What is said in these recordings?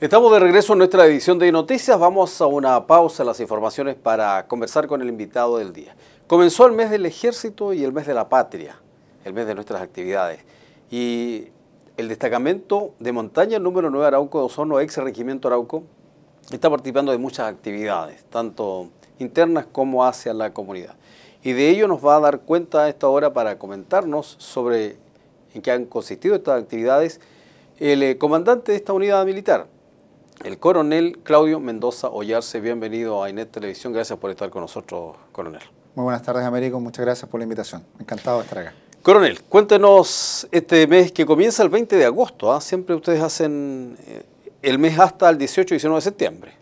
Estamos de regreso en nuestra edición de noticias. Vamos a una pausa las informaciones para conversar con el invitado del día. Comenzó el mes del ejército y el mes de la patria, el mes de nuestras actividades. Y el destacamento de montaña número 9 Arauco de Osorno, ex regimiento Arauco, está participando de muchas actividades, tanto internas como hacia la comunidad. Y de ello nos va a dar cuenta a esta hora para comentarnos sobre en qué han consistido estas actividades el eh, comandante de esta unidad militar, el coronel Claudio Mendoza Ollarse. Bienvenido a INET Televisión. Gracias por estar con nosotros, coronel. Muy buenas tardes, Américo. Muchas gracias por la invitación. Encantado de estar acá. Coronel, cuéntenos este mes que comienza el 20 de agosto. ¿ah? Siempre ustedes hacen eh, el mes hasta el 18 y 19 de septiembre.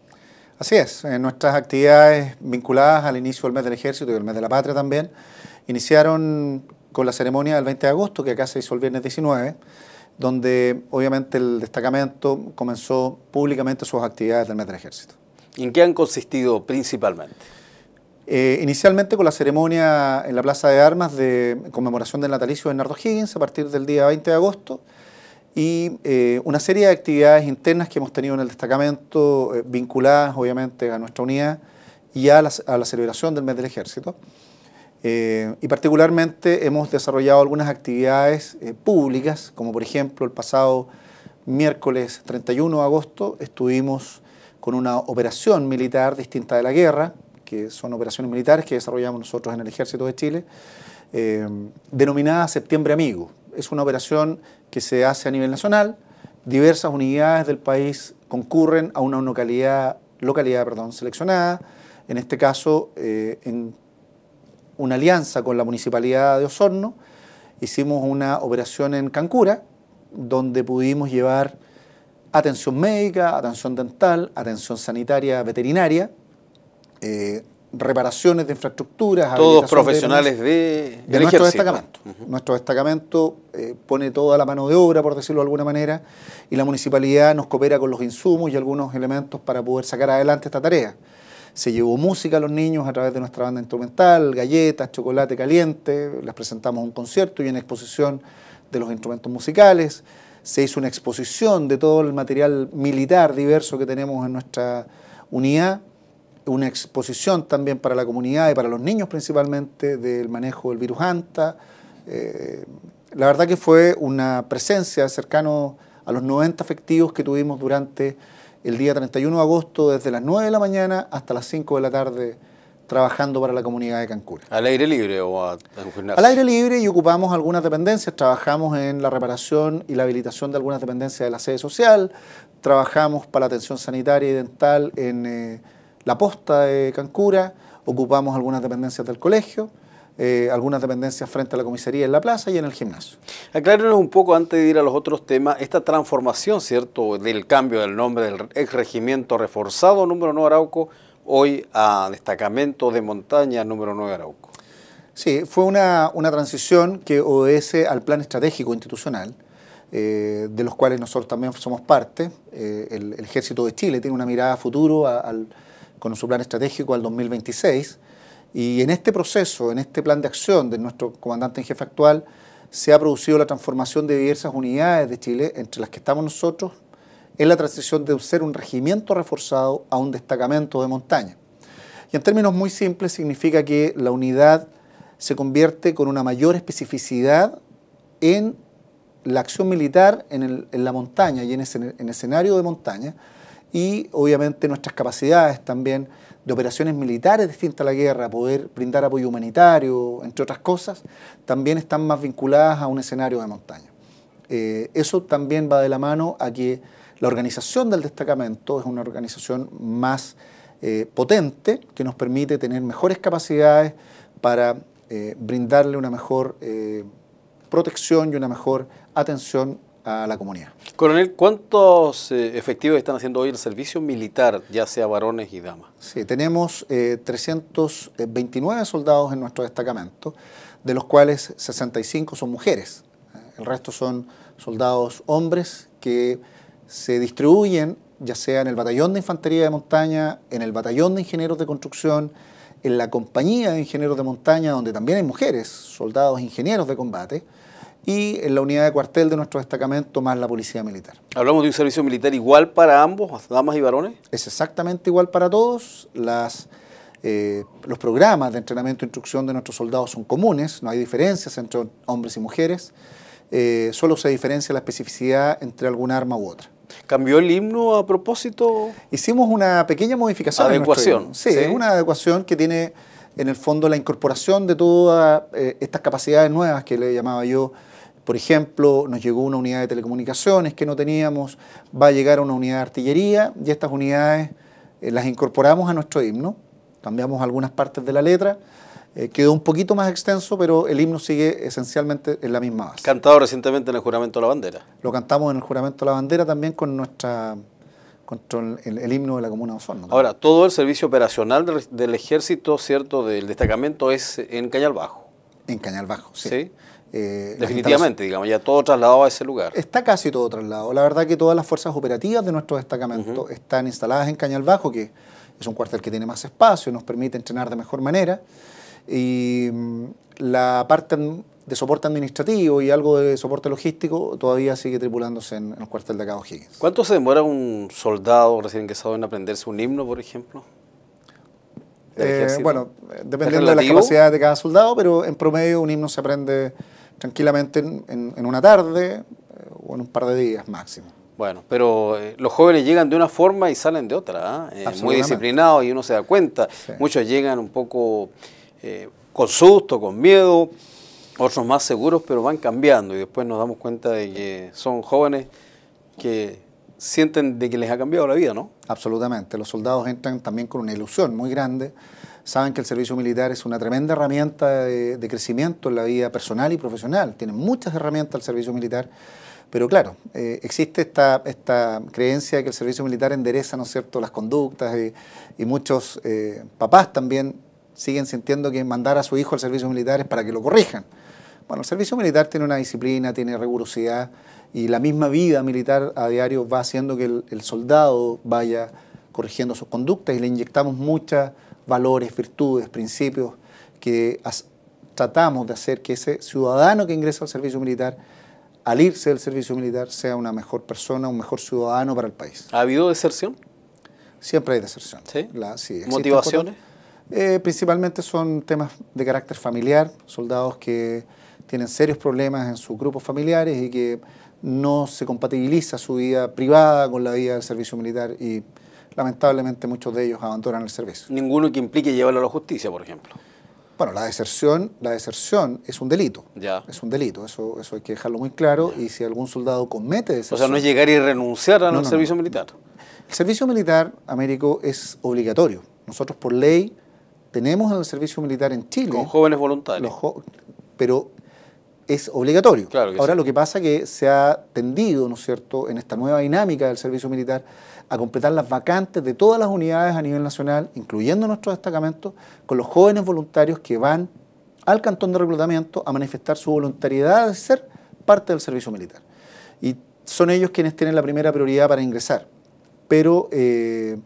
Así es. Eh, nuestras actividades vinculadas al inicio del mes del ejército y el mes de la patria también iniciaron con la ceremonia del 20 de agosto, que acá se hizo el viernes 19 donde obviamente el destacamento comenzó públicamente sus actividades del mes del ejército. ¿Y en qué han consistido principalmente? Eh, inicialmente con la ceremonia en la Plaza de Armas de conmemoración del natalicio de Bernardo Higgins a partir del día 20 de agosto y eh, una serie de actividades internas que hemos tenido en el destacamento eh, vinculadas obviamente a nuestra unidad y a la celebración del mes del ejército. Eh, y particularmente hemos desarrollado algunas actividades eh, públicas, como por ejemplo el pasado miércoles 31 de agosto estuvimos con una operación militar distinta de la guerra, que son operaciones militares que desarrollamos nosotros en el Ejército de Chile, eh, denominada Septiembre Amigo. Es una operación que se hace a nivel nacional, diversas unidades del país concurren a una localidad, localidad perdón, seleccionada, en este caso en una alianza con la Municipalidad de Osorno, hicimos una operación en Cancura, donde pudimos llevar atención médica, atención dental, atención sanitaria, veterinaria, eh, reparaciones de infraestructuras. Todos profesionales de, nuestro destacamento. Nuestro eh, destacamento pone toda la mano de obra, por decirlo de alguna manera, y la municipalidad nos coopera con los insumos y algunos elementos para poder sacar adelante esta tarea se llevó música a los niños a través de nuestra banda instrumental, galletas, chocolate caliente, les presentamos un concierto y una exposición de los instrumentos musicales, se hizo una exposición de todo el material militar diverso que tenemos en nuestra unidad, una exposición también para la comunidad y para los niños principalmente del manejo del virus eh, la verdad que fue una presencia cercano a los 90 efectivos que tuvimos durante el día 31 de agosto desde las 9 de la mañana hasta las 5 de la tarde trabajando para la comunidad de Cancura. ¿Al aire libre o a, un Al aire libre y ocupamos algunas dependencias. Trabajamos en la reparación y la habilitación de algunas dependencias de la sede social. Trabajamos para la atención sanitaria y dental en eh, la posta de Cancura. Ocupamos algunas dependencias del colegio. Eh, algunas dependencias frente a la comisaría en la plaza y en el gimnasio. Aclárenos un poco antes de ir a los otros temas, esta transformación, ¿cierto?, del cambio del nombre del ex regimiento reforzado número 9 Arauco, hoy a destacamento de montaña número 9 Arauco. Sí, fue una, transición que obedece al plan estratégico institucional, eh, de los cuales nosotros también somos parte. Eh, el, Ejército de Chile tiene una mirada a futuro con su plan estratégico al 2026 y en este proceso, en este plan de acción de nuestro comandante en jefe actual, se ha producido la transformación de diversas unidades de Chile, entre las que estamos nosotros, en la transición de ser un regimiento reforzado a un destacamento de montaña. Y en términos muy simples significa que la unidad se convierte con una mayor especificidad en la acción militar en, la montaña y en, en el escenario de montaña y obviamente nuestras capacidades también de operaciones militares distintas a la guerra, poder brindar apoyo humanitario, entre otras cosas, también están más vinculadas a un escenario de montaña. Eh, eso también va de la mano a que la organización del destacamento es una organización más eh, potente que nos permite tener mejores capacidades para eh, brindarle una mejor protección y una mejor atención a la comunidad. Coronel, ¿cuántos eh, efectivos están haciendo hoy el servicio militar, ya sea varones y damas? Sí, tenemos 329 eh, soldados en nuestro destacamento, de los cuales 65 son mujeres. El resto son soldados hombres que se distribuyen ya sea en el batallón de infantería de montaña, en el batallón de ingenieros de construcción, en la compañía de ingenieros de montaña, donde también hay mujeres, soldados, ingenieros de combate, y en la unidad de cuartel de nuestro destacamento más la policía militar. ¿Hablamos de un servicio militar igual para ambos, damas y varones? Es exactamente igual para todos. Las, eh, los programas de entrenamiento e instrucción de nuestros soldados son comunes, no hay diferencias entre hombres y mujeres. Eh, solo se diferencia la especificidad entre algún arma u otra. ¿Cambió el himno a propósito? Hicimos una pequeña modificación. Adecuación. sí, es una adecuación que tiene en el fondo la incorporación de todas eh, estas capacidades nuevas que le llamaba yo por ejemplo, nos llegó una unidad de telecomunicaciones que no teníamos, va a llegar una unidad de artillería y estas unidades eh, las incorporamos a nuestro himno, cambiamos algunas partes de la letra, eh, quedó un poquito más extenso, pero el himno sigue esencialmente en la misma base. Cantado recientemente en el Juramento de la Bandera. Lo cantamos en el Juramento de la Bandera también con nuestra el, himno de la comuna de Osorno. Ahora, todo el servicio operacional del, ejército, ¿cierto?, del destacamento es en Cañal Bajo. En Cañal Bajo, sí. ¿Sí? Eh, Definitivamente, digamos, ya todo trasladado a ese lugar. Está casi todo trasladado. La verdad que todas las fuerzas operativas de nuestro destacamento están instaladas en Cañal Bajo, que es un cuartel que tiene más espacio, nos permite entrenar de mejor manera. Y mm, la parte de soporte administrativo y algo de soporte logístico todavía sigue tripulándose en, el cuartel de Cabo Higgins. ¿Cuánto se demora un soldado recién ingresado en aprenderse un himno, por ejemplo? Eh, bueno, eh, dependiendo de la capacidad de cada soldado, pero en promedio un himno se aprende tranquilamente en, una tarde eh, o en un par de días máximo. Bueno, pero eh, los jóvenes llegan de una forma y salen de otra, ¿ah? eh, muy disciplinados y uno se da cuenta. Muchos llegan un poco con susto, con miedo, otros más seguros, pero van cambiando y después nos damos cuenta de que son jóvenes que sienten de que les ha cambiado la vida, ¿no? Absolutamente. Los soldados entran también con una ilusión muy grande saben que el servicio militar es una tremenda herramienta de, crecimiento en la vida personal y profesional. Tiene muchas herramientas el servicio militar. Pero claro, eh, existe esta, esta creencia de que el servicio militar endereza, ¿no es cierto?, las conductas eh, y, muchos eh, papás también siguen sintiendo que mandar a su hijo al servicio militar es para que lo corrijan. Bueno, el servicio militar tiene una disciplina, tiene rigurosidad y la misma vida militar a diario va haciendo que el, el soldado vaya corrigiendo sus conductas y le inyectamos muchos valores, virtudes, principios que tratamos de hacer que ese ciudadano que ingresa al servicio militar, al irse del servicio militar, sea una mejor persona, un mejor ciudadano para el país. ¿Ha habido deserción? Siempre hay deserción. ¿Sí? ¿Motivaciones? Eh, principalmente son temas de carácter familiar, soldados que tienen serios problemas en sus grupos familiares y que no se compatibiliza su vida privada con la vida del servicio militar y lamentablemente muchos de ellos abandonan el servicio. Ninguno que implique llevarlo a la justicia, por ejemplo. Bueno, la deserción, la deserción es un delito. Ya. Es un delito, eso, eso hay que dejarlo muy claro. Y si algún soldado comete deserción. O sea, no es llegar y renunciar al servicio militar. El servicio militar, Américo, es obligatorio. Nosotros por ley tenemos el servicio militar en Chile. Con jóvenes voluntarios. pero es obligatorio. Claro Ahora lo que pasa es que se ha tendido, ¿no es cierto?, en esta nueva dinámica del servicio militar a completar las vacantes de todas las unidades a nivel nacional, incluyendo nuestros destacamentos, con los jóvenes voluntarios que van al cantón de reclutamiento a manifestar su voluntariedad de ser parte del servicio militar. Y son ellos quienes tienen la primera prioridad para ingresar. Pero eh,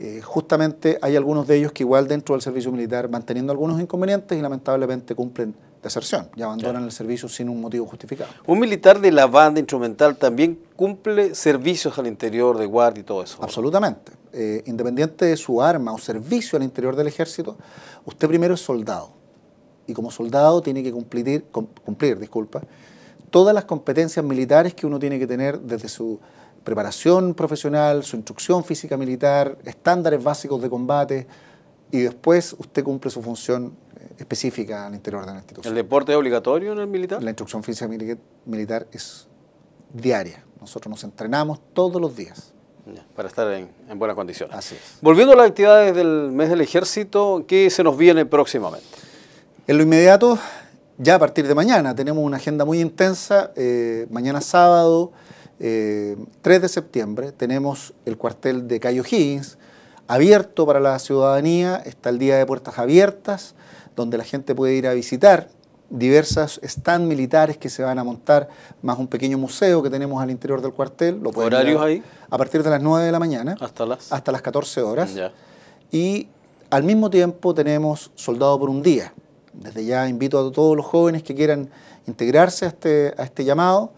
eh, justamente hay algunos de ellos que igual dentro del servicio militar manteniendo algunos inconvenientes y lamentablemente cumplen deserción y abandonan el servicio sin un motivo justificado. Un militar de la banda instrumental también cumple servicios al interior de guardia y todo eso. Absolutamente. Eh, independiente de su arma o servicio al interior del ejército, usted primero es soldado y como soldado tiene que cumplir, cumplir disculpa, todas las competencias militares que uno tiene que tener desde su preparación profesional, su instrucción física militar, estándares básicos de combate y después usted cumple su función eh, específica al interior de la institución. ¿El deporte es obligatorio en el militar? La instrucción física militar es diaria. Nosotros nos entrenamos todos los días. Para estar en, en buenas condiciones. Así es. Volviendo a las actividades del mes del ejército, ¿qué se nos viene próximamente? En lo inmediato, ya a partir de mañana, tenemos una agenda muy intensa. Eh, mañana sábado 3 eh, de septiembre tenemos el cuartel de Cayo Higgins abierto para la ciudadanía, está el día de puertas abiertas, donde la gente puede ir a visitar diversas stand militares que se van a montar, más un pequeño museo que tenemos al interior del cuartel. Lo ¿Horarios ahí? A partir de las 9 de la mañana. Hasta las. Hasta las 14 horas. Y al mismo tiempo tenemos Soldado por un Día. Desde ya invito a todos los jóvenes que quieran integrarse a este, a este llamado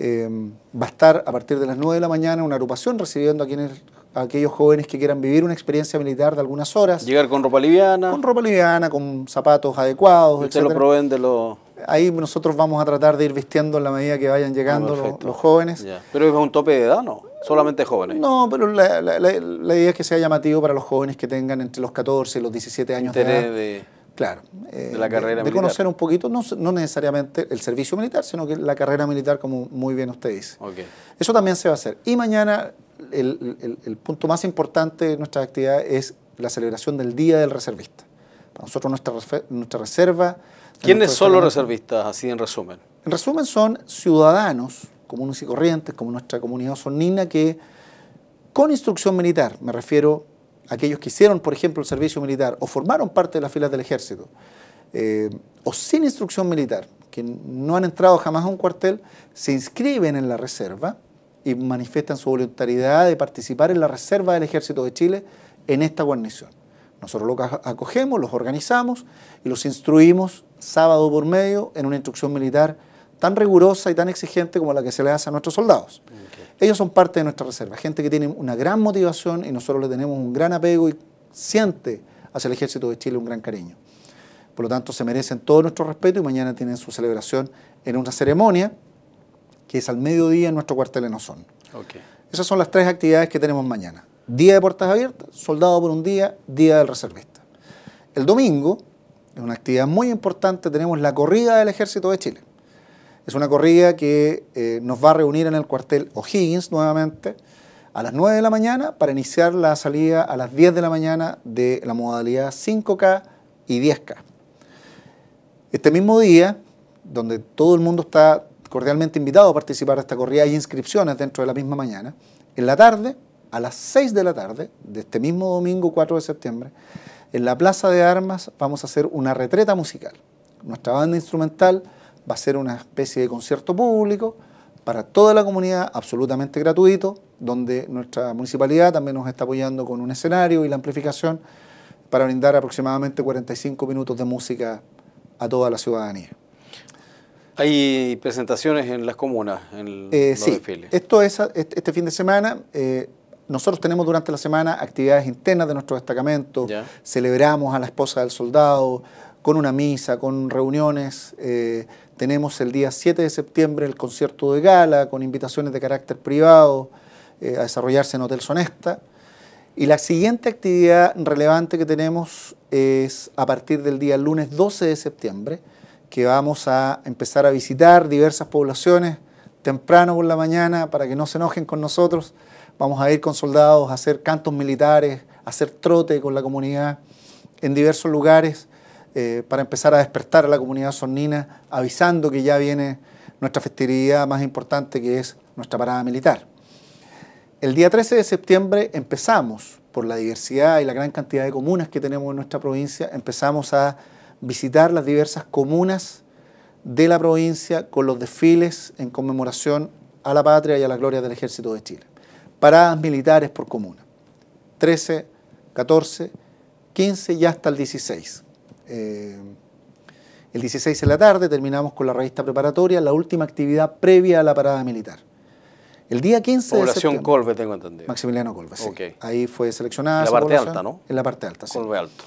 Em, va a estar a partir de las 9 de la mañana una agrupación recibiendo a quienes aquellos jóvenes que quieran vivir una experiencia militar de algunas horas. Llegar con ropa liviana. Con ropa liviana, con zapatos adecuados. se lo proveen de los... Ahí nosotros vamos a tratar de ir vistiendo en la medida que vayan llegando los, jóvenes. Pero es un tope de edad, ¿no? Solamente jóvenes. No, pero la, idea es que sea llamativo para los jóvenes que tengan entre los 14 y los 17 años de edad. Claro. de eh, la carrera conocer un poquito, no, necesariamente el servicio militar, sino que la carrera militar, como muy bien usted dice. Okay. Eso también se va a hacer. Y mañana el, punto más importante de nuestra actividad es la celebración del Día del Reservista. Para nosotros nuestra, nuestra reserva... ¿Quiénes son los reservistas, así en resumen? En resumen son ciudadanos comunes y corrientes, como nuestra comunidad sonina, que con instrucción militar, me refiero aquellos que hicieron, por ejemplo, el servicio militar o formaron parte de las filas del ejército, eh, o sin instrucción militar, que no han entrado jamás a un cuartel, se inscriben en la reserva y manifiestan su voluntariedad de participar en la reserva del ejército de Chile en esta guarnición. Nosotros los acogemos, los organizamos y los instruimos sábado por medio en una instrucción militar tan rigurosa y tan exigente como la que se le hace a nuestros soldados ellos son parte de nuestra reserva, gente que tiene una gran motivación y nosotros le tenemos un gran apego y siente hacia el ejército de Chile un gran cariño. Por lo tanto, se merecen todo nuestro respeto y mañana tienen su celebración en una ceremonia que es al mediodía en nuestro cuartel en Ozón. Esas son las tres actividades que tenemos mañana. Día de puertas abiertas, soldado por un día, día del reservista. El domingo, es una actividad muy importante, tenemos la corrida del ejército de Chile. Es una corrida que eh, nos va a reunir en el cuartel O'Higgins nuevamente a las 9 de la mañana para iniciar la salida a las 10 de la mañana de la modalidad 5K y 10K. Este mismo día, donde todo el mundo está cordialmente invitado a participar de esta corrida, hay inscripciones dentro de la misma mañana. En la tarde, a las 6 de la tarde, de este mismo domingo 4 de septiembre, en la Plaza de Armas vamos a hacer una retreta musical. Nuestra banda instrumental va a ser una especie de concierto público para toda la comunidad, absolutamente gratuito, donde nuestra municipalidad también nos está apoyando con un escenario y la amplificación para brindar aproximadamente 45 minutos de música a toda la ciudadanía. Hay presentaciones en las comunas, en el eh, los sí, Esto es este, este fin de semana. Eh, nosotros tenemos durante la semana actividades internas de nuestro destacamento, celebramos a la esposa del soldado, con una misa, con reuniones. Eh, tenemos el día 7 de septiembre el concierto de gala con invitaciones de carácter privado eh, a desarrollarse en Hotel Sonesta. Y la siguiente actividad relevante que tenemos es a partir del día lunes 12 de septiembre, que vamos a empezar a visitar diversas poblaciones temprano por la mañana para que no se enojen con nosotros. Vamos a ir con soldados a hacer cantos militares, a hacer trote con la comunidad en diversos lugares eh, para empezar a despertar a la comunidad sonnina, avisando que ya viene nuestra festividad más importante, que es nuestra parada militar. El día 13 de septiembre empezamos, por la diversidad y la gran cantidad de comunas que tenemos en nuestra provincia, empezamos a visitar las diversas comunas de la provincia con los desfiles en conmemoración a la patria y a la gloria del ejército de Chile. Paradas militares por comuna. 13, 14, 15 y hasta el 16. Eh, el 16 de la tarde terminamos con la revista preparatoria, la última actividad previa a la parada militar. El día 15 de septiembre. Población Colbe, tengo entendido. Maximiliano Colbe, sí. Ahí fue seleccionada. En la parte alta, ¿no? En la parte alta, sí. Colbe Alto.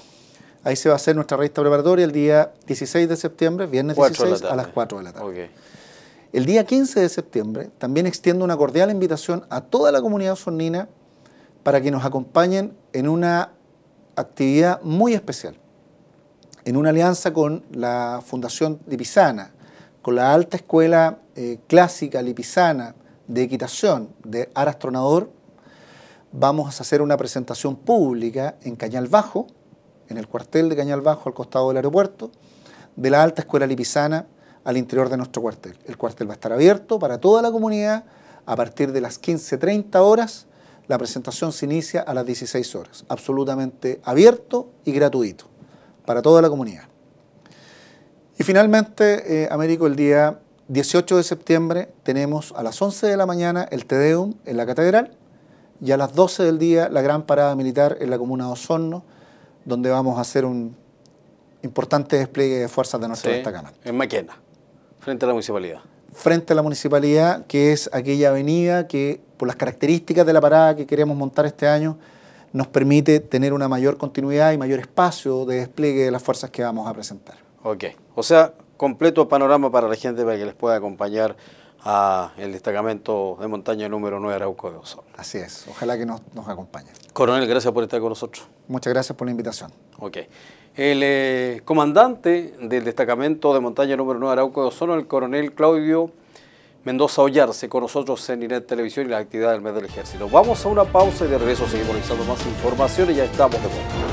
Ahí se va a hacer nuestra revista preparatoria el día 16 de septiembre, viernes 16, a las 4 de la tarde. El día 15 de septiembre también extiendo una cordial invitación a toda la comunidad sonina para que nos acompañen en una actividad muy especial en una alianza con la Fundación Lipizana, con la Alta Escuela eh, Clásica Lipizana de Equitación de arastronador, vamos a hacer una presentación pública en Cañal Bajo, en el cuartel de Cañal Bajo, al costado del aeropuerto, de la Alta Escuela Lipizana al interior de nuestro cuartel. El cuartel va a estar abierto para toda la comunidad a partir de las 15.30 horas. La presentación se inicia a las 16 horas, absolutamente abierto y gratuito para toda la comunidad. Y finalmente, eh, Américo, el día 18 de septiembre tenemos a las 11 de la mañana el Tedeum en la Catedral y a las 12 del día la gran parada militar en la comuna de Osorno, donde vamos a hacer un importante despliegue de fuerzas de nuestra sí, En Maquena, frente a la municipalidad. Frente a la municipalidad, que es aquella avenida que, por las características de la parada que queremos montar este año, nos permite tener una mayor continuidad y mayor espacio de despliegue de las fuerzas que vamos a presentar. Ok, o sea, completo panorama para la gente para que les pueda acompañar a el destacamento de montaña número 9 Arauco de Osorno. Así es, ojalá que nos, nos acompañen. Coronel, gracias por estar con nosotros. Muchas gracias por la invitación. Ok. El eh, comandante del destacamento de montaña número 9 Arauco de Osorno, el coronel Claudio Mendoza Ollarse con nosotros en INET Televisión y la actividad del mes del ejército. Vamos a una pausa y de regreso seguimos realizando más información y ya estamos de vuelta.